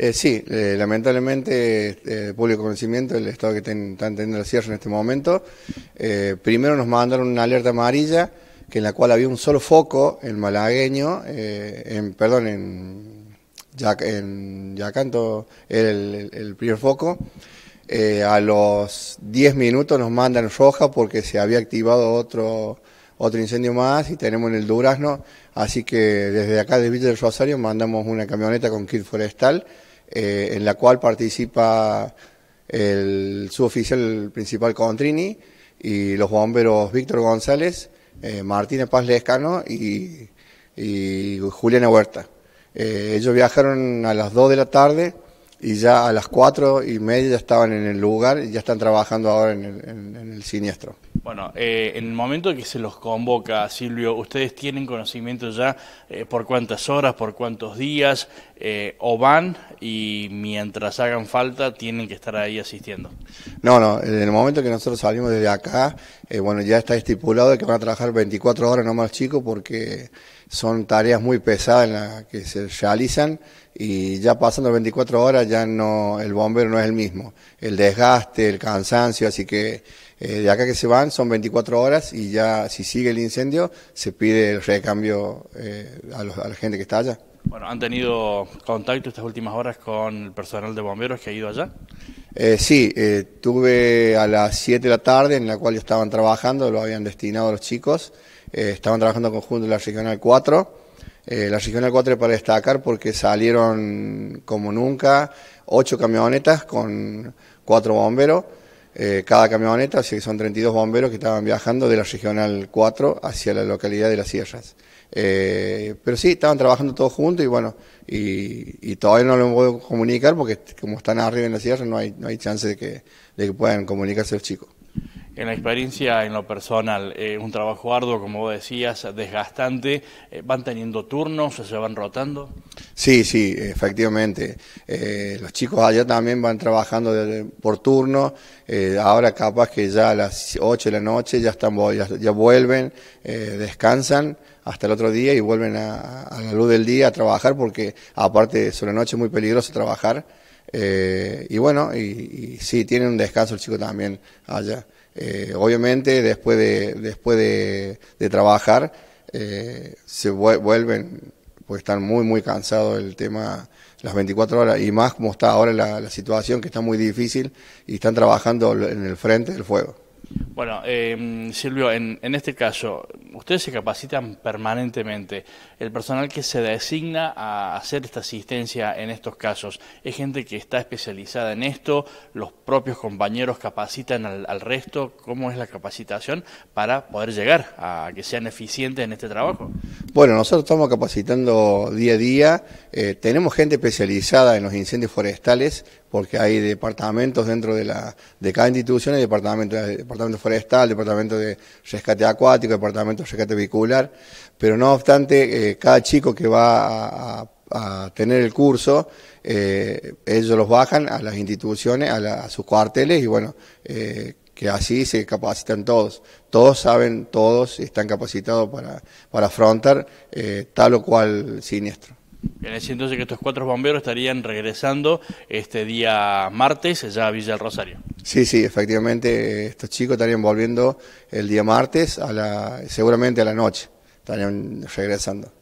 Eh, sí, eh, lamentablemente, eh, público conocimiento, el estado que está están teniendo el cierre en este momento. primero nos mandaron una alerta amarilla, que en la cual había un solo foco en malagueño, en, perdón, en, Yacanto era el, primer foco. a los 10 minutos nos mandan roja porque se había activado otro incendio más y tenemos en el Durazno. Así que desde acá desde Villa del Rosario mandamos una camioneta con kit forestal eh, en la cual participa el suboficial principal Contrini y los bomberos Víctor González, eh, Martínez Paz Lescano y, y Juliana Huerta. Eh, ellos viajaron a las 2 de la tarde y ya a las 4 y media estaban en el lugar y ya están trabajando ahora en el, siniestro. Bueno, en el momento que se los convoca, Silvio, ¿ustedes tienen conocimiento ya por cuántas horas, por cuántos días? Eh, o van y mientras hagan falta tienen que estar ahí asistiendo. No, no, en el momento que nosotros salimos desde acá, eh, bueno, ya está estipulado que van a trabajar 24 horas no más chicos porque son tareas muy pesadas que se realizan y ya pasando 24 horas ya no, el bombero no es el mismo. El desgaste, el cansancio, así que eh, de acá que se van son 24 horas y ya si sigue el incendio se pide el recambio a, a la gente que está allá. Bueno, ¿han tenido contacto estas últimas horas con el personal de bomberos que ha ido allá? Eh, sí, eh, tuve a las 7 de la tarde en la cual estaban trabajando, lo habían destinado los chicos, eh, estaban trabajando conjunto en la Regional 4. la Regional 4 es para destacar porque salieron como nunca ocho camionetas con cuatro bomberos. Eh, cada camioneta, así que son 32 bomberos que estaban viajando de la Regional 4 hacia la localidad de Las Sierras. Eh, pero sí, estaban trabajando todos juntos y bueno, y, todavía no lo puedo comunicar porque como están arriba en Las Sierras no hay, no hay chance de que, de que puedan comunicarse los chicos en la experiencia, en lo personal, eh, un trabajo arduo, como decías, desgastante. Eh, ¿Van teniendo turnos? ¿Se van rotando? Sí, sí, efectivamente. Eh, los chicos allá también van trabajando por turno. ahora capaz que ya a las 8 de la noche ya, están, ya, vuelven, descansan hasta el otro día y vuelven a, la luz del día a trabajar porque aparte es una noche muy peligroso trabajar. Eh, y bueno, y, y, sí, tiene un descanso el chico también allá. Eh, obviamente, después de, después de, trabajar, eh, se vuelven, pues están muy, muy cansados el tema, las 24 horas, y más como está ahora la, situación, que está muy difícil, y están trabajando en el frente del fuego. Bueno, Silvio, en, en, este caso, ustedes se capacitan permanentemente. El personal que se designa a hacer esta asistencia en estos casos es gente que está especializada en esto, los propios compañeros capacitan al, resto, cómo es la capacitación para poder llegar a que sean eficientes en este trabajo. Bueno, nosotros estamos capacitando día a día, eh, tenemos gente especializada en los incendios forestales, porque hay departamentos dentro de la de cada institución, hay departamento, departamento forestal, departamento de rescate acuático, departamento pero no obstante, eh, cada chico que va a, tener el curso, eh, ellos los bajan a las instituciones, a, sus cuarteles y bueno, eh, que así se capacitan todos. Todos saben, todos están capacitados para, para afrontar tal o cual siniestro en entonces que estos cuatro bomberos estarían regresando este día martes allá a Villa del Rosario. Sí, sí, efectivamente, estos chicos estarían volviendo el día martes, a la, seguramente a la noche, estarían regresando.